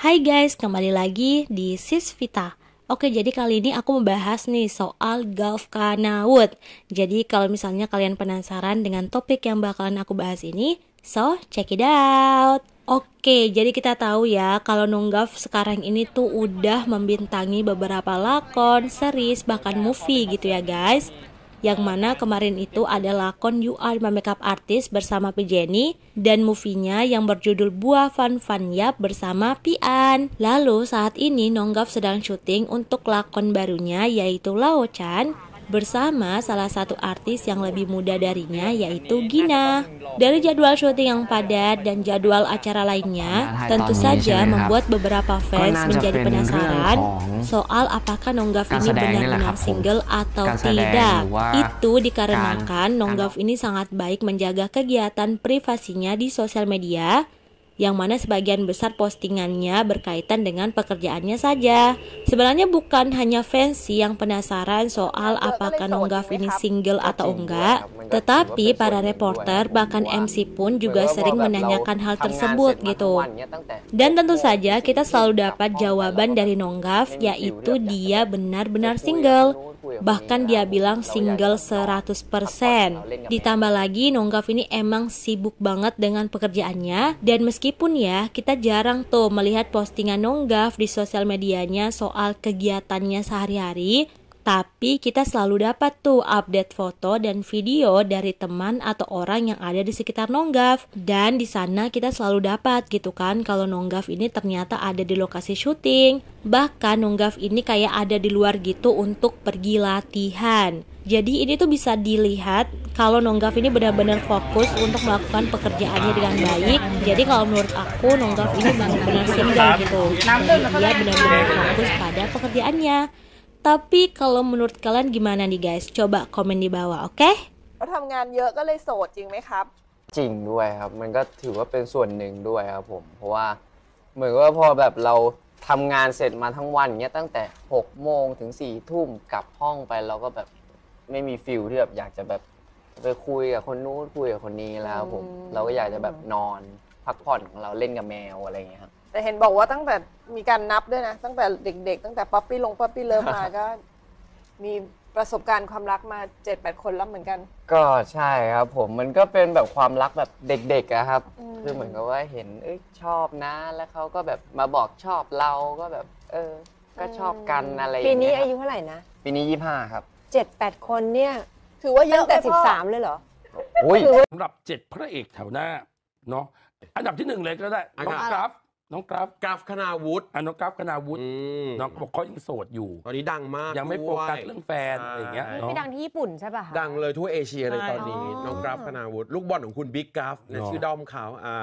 Hai guys, kembali lagi di Sis Vita. Oke, jadi kali ini aku membahas nih soal Kana Wood. Jadi kalau misalnya kalian penasaran dengan topik yang bakalan aku bahas ini, so check it out. Oke, jadi kita tahu ya kalau Nunggaf sekarang ini tuh udah membintangi beberapa lakon, series, bahkan movie gitu ya guys yang mana kemarin itu adalah lakon You Are My Makeup Artist bersama P. Jenny dan movie-nya yang berjudul Buah Fan Fan Yap bersama Pian. Lalu saat ini Nonggaf sedang syuting untuk lakon barunya yaitu Lao Chan bersama salah satu artis yang lebih muda darinya yaitu Gina. Dari jadwal syuting yang padat dan jadwal acara lainnya, nah, tentu saja membuat beberapa fans menjadi penasaran soal apakah Nonggaf ini benar-benar single atau tidak. Itu dikarenakan kan? Nonggaf ini sangat baik menjaga kegiatan privasinya di sosial media yang mana sebagian besar postingannya berkaitan dengan pekerjaannya saja. Sebenarnya bukan hanya fans yang penasaran soal apakah Nonggaf ini single atau enggak, tetapi para reporter bahkan MC pun juga sering menanyakan hal tersebut gitu. Dan tentu saja kita selalu dapat jawaban dari Nonggaf yaitu dia benar-benar single. Bahkan dia bilang single 100%. Ditambah lagi Nonggaf ini emang sibuk banget dengan pekerjaannya dan meskipun ya kita jarang tuh melihat postingan Nonggaf di sosial medianya soal kegiatannya sehari-hari, tapi kita selalu dapat tuh update foto dan video dari teman atau orang yang ada di sekitar Nonggaf. Dan di sana kita selalu dapat gitu kan kalau Nonggaf ini ternyata ada di lokasi syuting. Bahkan Nonggaf ini kayak ada di luar gitu untuk pergi latihan. Jadi ini tuh bisa dilihat kalau Nonggaf ini benar-benar fokus untuk melakukan pekerjaannya dengan baik. Jadi kalau menurut aku Nonggaf ini benar-benar single gitu. Dia benar-benar fokus pada pekerjaannya. Tapi kalau menurut kalian gimana nih guys? Coba komen di bawah, oke? Okay? าทำงานเยอะก็เลยโสดจริงไหมครับ จริงด้วยครับมันก็ถือว่าเป็นส่วนหนึ่งด้วยครับผมเพราะว่า เหมือนว่าพอแบบเราทำงานเสร็จมาทั้งวันเนี้ยตั้งแต่6โมงถึง4ทุ่มกลับห้องไปเราก็แบบไม่มีฟิลที่แบบอยากจะแบบไปคุยกับคนนู้นคุยกับคนนี้แล้วบผม เราก็อยากจะแบบนอนพักผ่อนของเราเล่นกับแมวอะไรอย่างเงี้ยครับแต่เห็นบอกว่าตั้งแต่มีการนับด้วยนะตั้งแต่เด็ก ๆ ตั้งแต่ป๊อปปี้ลงป๊อปปี้เลิฟมาก็ มีประสบการณ์ความรักมาเจ็ดแปดคนแล้วเหมือนกัน ก็ใช่ครับผมมันก็เป็นแบบความรักแบบเด็กๆครับคือเหมือนกับว่าเห็นเอ้ยชอบนะ แล้วเขาก็แบบมาบอกชอบเราก็แบบ เออ ก็ชอบกันอะไร่ปีนี้อายุเท่าไหร่นะปีนี้ยี่ห้าครับเจ็ดแปดคนเนี่ย ถือว่าเยตั้อะงแต่สิบสามเลยเหรอสำหรับเจ็ดพระเอกแถวหน้า เนาะอันดับที่หนึ่งเลยก็ได้น้องกราฟน้องกราฟกราฟคณาวุฒิอ่ะน้องกราฟคณาวุฒิ น้องบอกเขายังโสดอยู่ ตอนนี้ดังมาก ยังไม่โฟกัสเรื่องแฟนอะไรย่างเงี้ยไม่ดังที่ญี่ปุ่นใช่ป่ะดังเลยทั่วเอเชียเลยตอนนี้ น้องกราฟคณาวุฒิ ลูกบอลของคุณบิ๊กกราฟชื่อดอมเขาอ่า